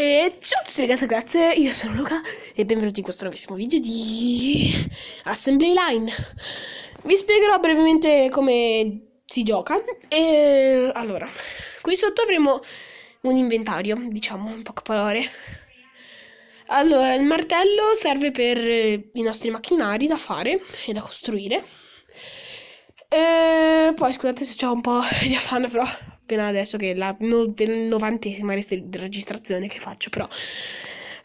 E ciao a tutti ragazzi, grazie, io sono Luca e benvenuti in questo nuovissimo video di Assembly Line. Vi spiegherò brevemente come si gioca. E allora, qui sotto avremo un inventario, diciamo, in poche parole. Allora, il martello serve per eh, i nostri macchinari da fare e da costruire. E poi scusate se c'è un po' di affanno, però appena adesso che è la no, novantesima registrazione che faccio, però.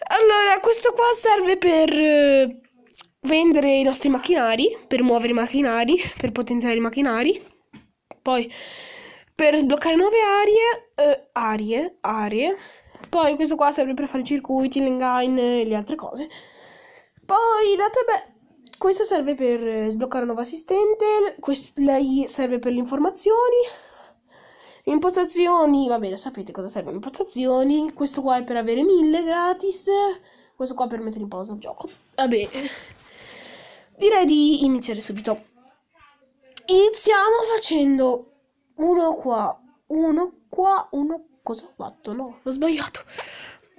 Allora, questo qua serve per eh, vendere i nostri macchinari, per muovere i macchinari, per potenziare i macchinari. Poi per sbloccare nuove aree, eh, aree, aree. Poi questo qua serve per fare i circuiti, l'engine e le altre cose. Poi la beh questa serve per eh, sbloccare un nuovo assistente, questa lei serve per le informazioni, Impostazioni, vabbè, sapete cosa servono impostazioni. Questo qua è per avere mille gratis. Questo qua per mettere in pausa il gioco. Vabbè, direi di iniziare subito. Iniziamo facendo uno qua, uno qua, uno Cosa ho fatto? No, ho sbagliato.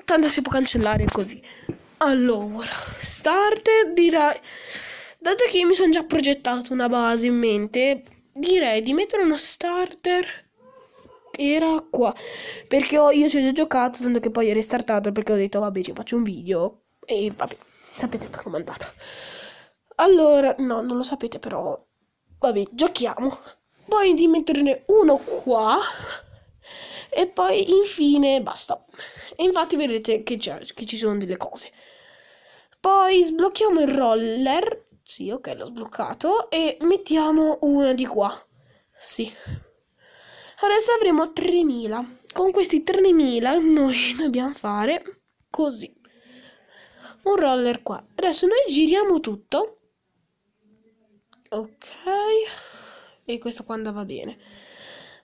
Tanto si può cancellare così. Allora, starter direi... Dato che mi sono già progettato una base in mente, direi di mettere uno starter era qua. Perché ho, io ci ho già giocato, tanto che poi ho restartato perché ho detto vabbè ci faccio un video. E vabbè, sapete come è andata. Allora, no, non lo sapete però. Vabbè, giochiamo. Poi di metterne uno qua. E poi infine basta. E infatti vedete che, che ci sono delle cose. Poi sblocchiamo il roller. Sì, ok, l'ho sbloccato. E mettiamo una di qua. Sì, Adesso avremo 3000. Con questi 3000 noi dobbiamo fare così. Un roller qua. Adesso noi giriamo tutto. Ok. E questo qua andava bene.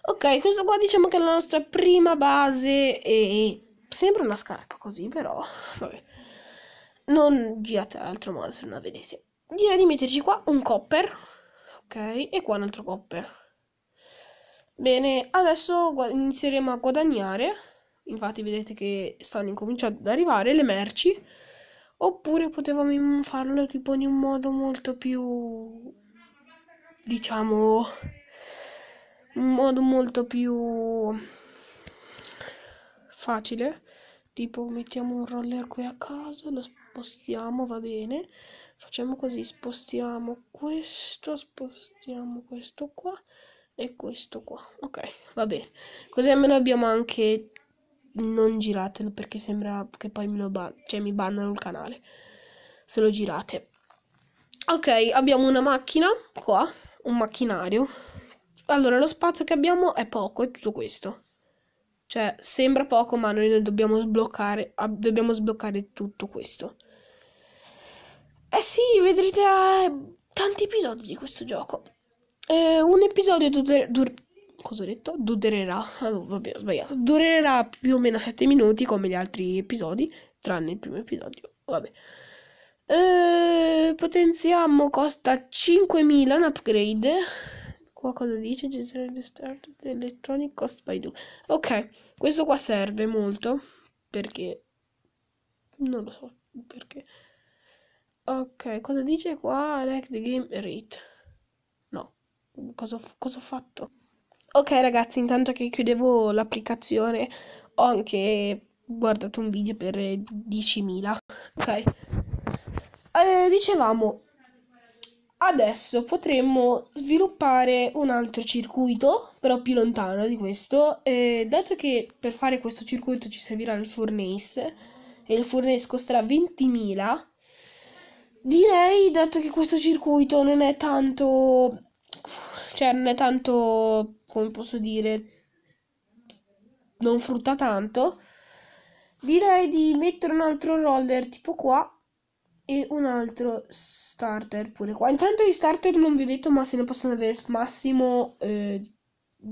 Ok, questo qua diciamo che è la nostra prima base e... Sembra una scarpa così, però... Vabbè. Non girate altro modo se non la vedete. Direi di metterci qua un copper. Ok, e qua un altro copper. Bene, adesso inizieremo a guadagnare, infatti vedete che stanno incominciando ad arrivare le merci, oppure potevamo farlo tipo in un modo molto più, diciamo, un modo molto più facile, tipo mettiamo un roller qui a caso, lo spostiamo, va bene, facciamo così, spostiamo questo, spostiamo questo qua, e questo qua. Ok, va bene. Così almeno abbiamo anche non giratelo perché sembra che poi mi, ban cioè, mi bannano il canale se lo girate. Ok, abbiamo una macchina qua, un macchinario. Allora, lo spazio che abbiamo è poco, è tutto questo. Cioè, sembra poco, ma noi dobbiamo sbloccare, ah, dobbiamo sbloccare tutto questo. Eh sì, vedrete eh, tanti episodi di questo gioco eh, un episodio durer, dur, cosa ho detto? durerà, ah, vabbè ho sbagliato, durerà più o meno 7 minuti come gli altri episodi, tranne il primo episodio, vabbè. Eh, potenziamo costa 5.000 un upgrade. Qua cosa dice? Gestire start electronic cost by 2. Ok, questo qua serve molto perché non lo so perché. Ok, cosa dice qua? Like the game rate cosa, cosa ho fatto? Ok ragazzi, intanto che chiudevo l'applicazione ho anche guardato un video per 10.000. Ok. Eh, dicevamo, adesso potremmo sviluppare un altro circuito, però più lontano di questo. Eh, dato che per fare questo circuito ci servirà il furnace, e il furnace costerà 20.000, direi, dato che questo circuito non è tanto cioè, non è tanto, come posso dire, non frutta tanto. Direi di mettere un altro roller tipo qua e un altro starter pure qua. Intanto gli starter non vi ho detto, ma se ne possono avere massimo eh,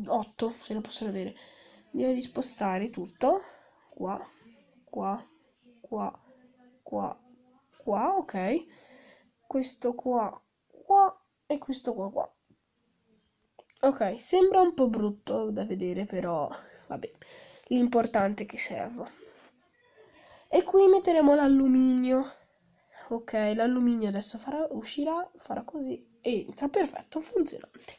8, se ne possono avere. Direi di spostare tutto qua, qua, qua, qua, qua, ok. Questo qua, qua e questo qua, qua. Ok, sembra un po' brutto da vedere, però vabbè, l'importante è che serva. E qui metteremo l'alluminio. Ok, l'alluminio adesso farà, uscirà, farà così e entra, perfetto, funzionante.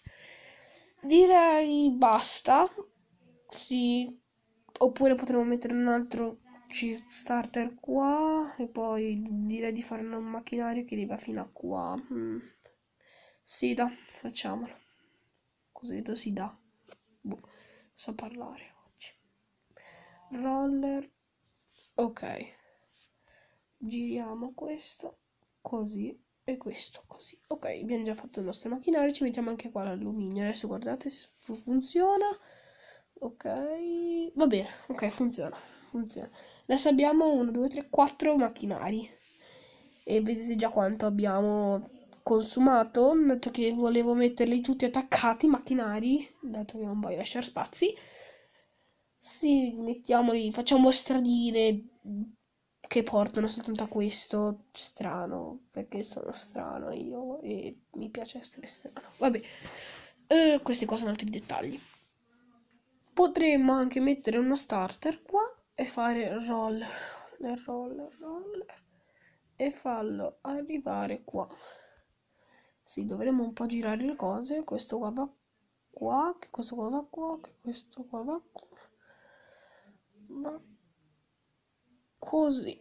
Direi basta, sì, oppure potremmo mettere un altro starter qua e poi direi di fare un macchinario che arriva fino a qua. Mm. Sì, da, facciamolo. Cosa si dà? Boh, so parlare oggi. Roller. Ok. Giriamo questo così e questo così. Ok, abbiamo già fatto il nostro macchinario, ci mettiamo anche qua l'alluminio. Adesso guardate se funziona. Ok, va bene, ok, funziona, funziona. Adesso abbiamo 1, 2, 3, 4 macchinari. E vedete già quanto abbiamo consumato, dato che volevo metterli tutti attaccati, macchinari, dato che non voglio lasciare spazi. Sì, mettiamoli, facciamo stradine che portano soltanto a questo strano, perché sono strano io e mi piace essere strano. Vabbè, eh, questi qua sono altri dettagli. Potremmo anche mettere uno starter qua e fare roll, roll, roll e farlo arrivare qua. Sì, dovremmo un po' girare le cose. Questo qua va qua, che questo qua va qua, che questo qua va qua. Ma così.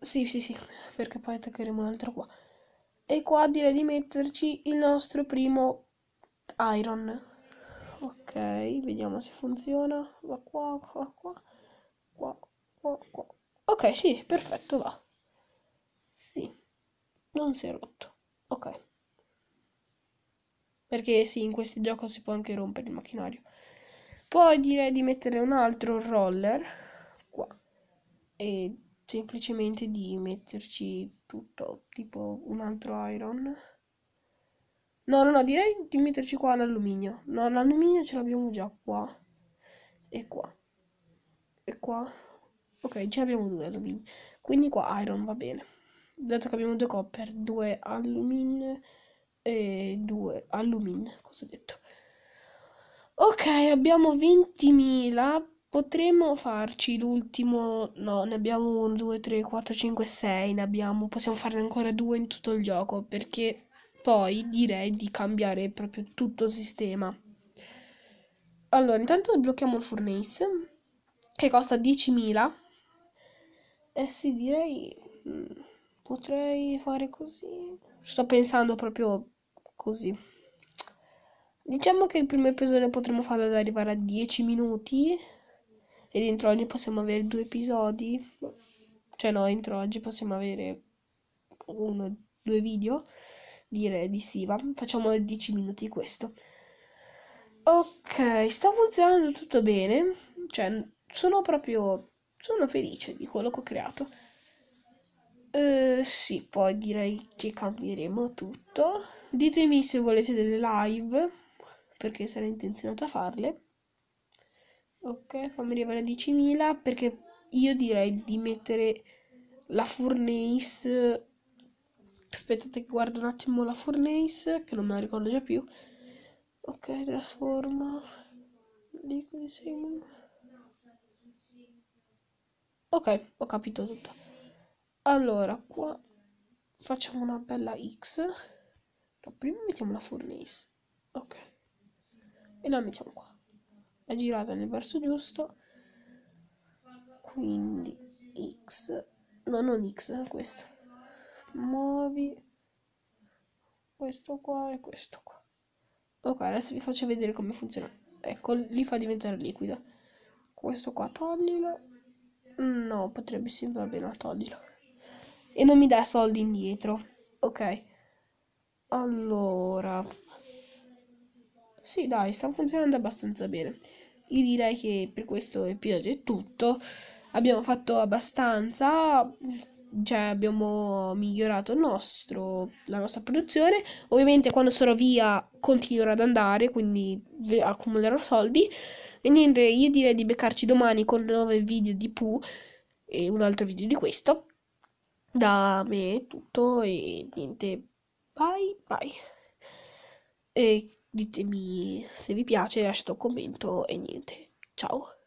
Sì, sì, sì, perché poi attaccheremo un altro qua. E qua direi di metterci il nostro primo iron. Ok, vediamo se funziona. Va qua, qua, qua, qua, qua, qua. Ok, sì, perfetto, va. Sì, non si è rotto. Ok. Perché sì, in questo gioco si può anche rompere il macchinario. Poi direi di mettere un altro roller qua. E semplicemente di metterci tutto, tipo un altro iron. No, no, no, direi di metterci qua l'alluminio. No, l'alluminio ce l'abbiamo già qua. E qua. E qua. Ok, ce l'abbiamo due alumini. Quindi qua iron va bene dato che abbiamo due copper, due allumin e due allumin, cosa ho detto? Ok, abbiamo 20.000, potremmo farci l'ultimo, no, ne abbiamo 1, 2, 3, 4, 5, 6, ne abbiamo, possiamo farne ancora due in tutto il gioco, perché poi direi di cambiare proprio tutto il sistema. Allora, intanto sblocchiamo il furnace, che costa 10.000, eh sì, direi... Mm, Potrei fare così. Sto pensando proprio così. Diciamo che il primo episodio potremmo farlo ad arrivare a 10 minuti. E dentro oggi possiamo avere due episodi. Cioè no, entro oggi possiamo avere uno, due video. Direi di sì, va. Facciamo 10 minuti questo. Ok, sta funzionando tutto bene. Cioè, sono proprio... Sono felice di quello che ho creato. Uh, sì, poi direi che cambieremo tutto. Ditemi se volete delle live, perché sarò intenzionata a farle. Ok, fammi arrivare a 10.000, perché io direi di mettere la furnace... Aspettate che guardo un attimo la furnace, che non me la ricordo già più. Ok, trasforma... Ok, ho capito tutto. Allora, qua facciamo una bella X. No, prima mettiamo la furnace. Ok. E la mettiamo qua. È girata nel verso giusto. Quindi X. No, non X, eh, questo. Muovi questo qua e questo qua. Ok, adesso vi faccio vedere come funziona. Ecco, li fa diventare liquido. Questo qua toglilo. No, potrebbe sì, va bene, toglilo e non mi dà soldi indietro. Ok. Allora. Sì, dai, sta funzionando abbastanza bene. Io direi che per questo episodio è tutto. Abbiamo fatto abbastanza, cioè abbiamo migliorato nostro, la nostra produzione. Ovviamente quando sarò via continuerò ad andare, quindi accumulerò soldi. E niente, io direi di beccarci domani con un nuovo video di Pooh e un altro video di questo da me è tutto e niente, bye bye. E ditemi se vi piace, lasciate un commento e niente, ciao.